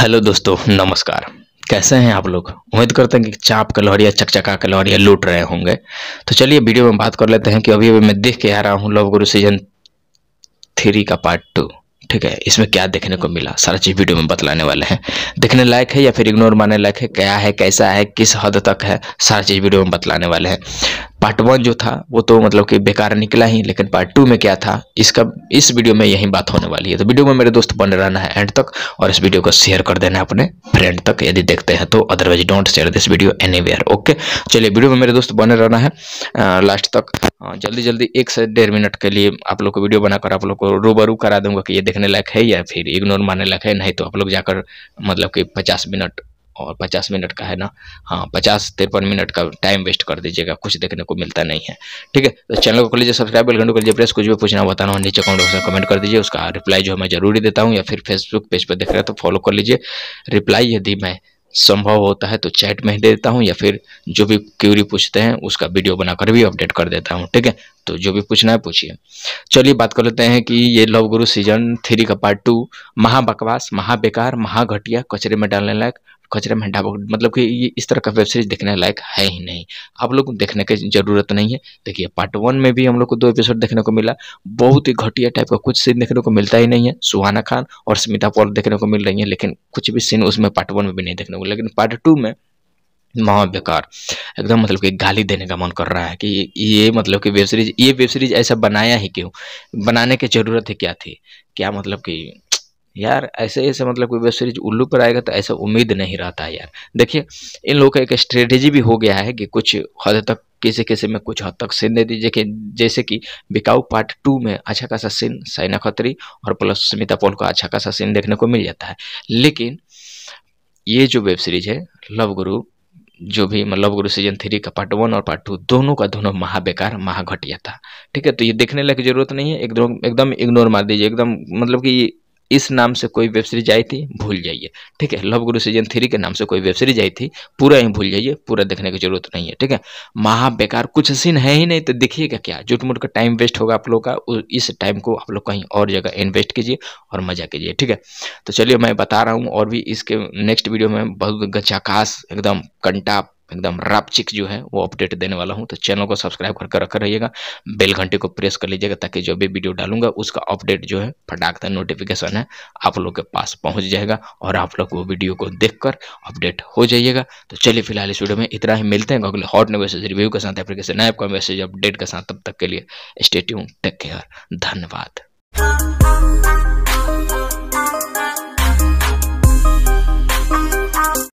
hello दोस्तों नमस्कार कैसे हैं आप लोग उम्मीद करते हैं कि चाप का लोहरिया चकचका का लहरिया लूट रहे होंगे तो चलिए वीडियो में बात कर लेते हैं कि अभी अभी मैं देख के आ रहा हूँ लव गुरु सीजन थ्री का पार्ट टू ठीक है इसमें क्या देखने को मिला सारा चीज़ वीडियो में बतलाने वाले हैं देखने लायक है या फिर इग्नोर मारने लायक है क्या है कैसा है किस हद तक है सारा चीज़ वीडियो में बतलाने वाले हैं पार्ट वन जो था वो तो मतलब कि बेकार निकला ही लेकिन पार्ट टू में क्या था इसका इस वीडियो में यही बात होने वाली है तो वीडियो में मेरे दोस्त बने रहना है एंड तक और इस वीडियो को शेयर कर देना है अपने फ्रेंड तक यदि देखते हैं तो otherwise don't share this video any okay चलिए वीडियो में मेरे दोस्त बने रहना है आ, लास्ट तक जल्दी जल्दी एक से डेढ़ मिनट के लिए आप लोग को वीडियो बनाकर आप लोग को रूबरू करा दूंगा कि ये देखने लायक है या फिर इग्नोर मारने लायक है नहीं तो आप लोग जाकर मतलब कि पचास मिनट और पचास मिनट का है ना हाँ पचास तिरपन मिनट का टाइम वेस्ट कर दीजिएगा कुछ देखने को मिलता नहीं है ठीक है तो चैनल को कर लीजिए सब्सक्राइब बेल घंटे कर लीजिए प्रेस कुछ भी पूछना बताना हो नीचे कमेंट बॉक्स में कमेंट कर दीजिए उसका रिप्लाई जो है मैं जरूरी देता हूँ या फिर फेसबुक पेज पर देख रहे हैं तो फॉलो कर लीजिए रिप्लाई यदि मैं संभव होता है तो चैट में ही देता हूँ या फिर जो भी क्यूरी पूछते हैं उसका वीडियो बनाकर भी अपडेट कर देता हूँ ठीक है तो जो भी पूछना है पूछिए चलिए बात कर लेते हैं कि ये लव गुरु सीजन थ्री का पार्ट टू महाबकवास महाबेकार महाघटिया कचरे में डालने लायक कचरे में ढाबा मतलब कि ये इस तरह का वेब सीरीज देखने लायक है ही नहीं आप लोग देखने की जरूरत नहीं है देखिए पार्ट वन में भी हम लोग को दो एपिसोड देखने को मिला बहुत ही घटिया टाइप का कुछ सीन देखने को मिलता ही नहीं है सुहाना खान और स्मिता पॉल देखने को मिल रही है लेकिन कुछ भी सीन उसमें पार्ट वन में भी नहीं देखने को लेकिन पार्ट टू में महा बेकार एकदम मतलब कि गाली देने का मन कर रहा है कि ये मतलब कि वेब सीरीज ये वेब सीरीज ऐसा बनाया ही क्यों बनाने की ज़रूरत ही क्या थी क्या मतलब कि यार ऐसे ऐसे मतलब कोई वेब सीरीज उल्लू पर आएगा तो ऐसा उम्मीद नहीं रहता यार देखिए इन लोगों का एक स्ट्रेटेजी भी हो गया है कि कुछ हद तक किसी किसी में कुछ हद तक सीन दे दीजिए कि जैसे कि बिकाऊ पार्ट टू में अच्छा खासा सीन साइना खत्री और प्लस सुमिता पॉल का अच्छा खासा सीन देखने को मिल जाता है लेकिन ये जो वेब सीरीज है लव गुरु जो भी मतलब गुरु सीजन थ्री का पार्ट वन और पार्ट टू दोनों का दोनों महाबेकार महाघटिया था ठीक है तो ये देखने लायक जरूरत नहीं है एकदम एकदम इग्नोर मार दीजिए एकदम मतलब कि इस नाम से कोई वेब सीरीज आई थी भूल जाइए ठीक है लव गुरु सीजन थ्री के नाम से कोई वेब सीरीज आई थी पूरा ही भूल जाइए पूरा देखने की जरूरत नहीं है ठीक है महा बेकार कुछ सीन है ही नहीं तो देखिएगा क्या झूठ मूठ का टाइम वेस्ट होगा आप लोग का इस टाइम को आप लोग कहीं और जगह इन्वेस्ट कीजिए और मजा कीजिए ठीक है तो चलिए मैं बता रहा हूँ और भी इसके नेक्स्ट वीडियो में बहुत गचाकाश एकदम कंटा एकदम रापचिक जो है वो अपडेट देने वाला हूँ तो चैनल को सब्सक्राइब करके रखा रहिएगा बेल घंटे को प्रेस कर लीजिएगा ताकि जो भी वीडियो डालूंगा उसका अपडेट जो है फटाखता नोटिफिकेशन है आप लोग के पास पहुँच जाएगा और आप लोग वो वीडियो को देख अपडेट हो जाइएगा तो चलिए फिलहाल इस वीडियो में इतना ही मिलते हैं अगले हॉट मैसेज रिव्यू के साथ एप्लीकेशन ऐप का मैसेज अपडेट के साथ तब तक के लिए स्टेट्यू टेक केयर धन्यवाद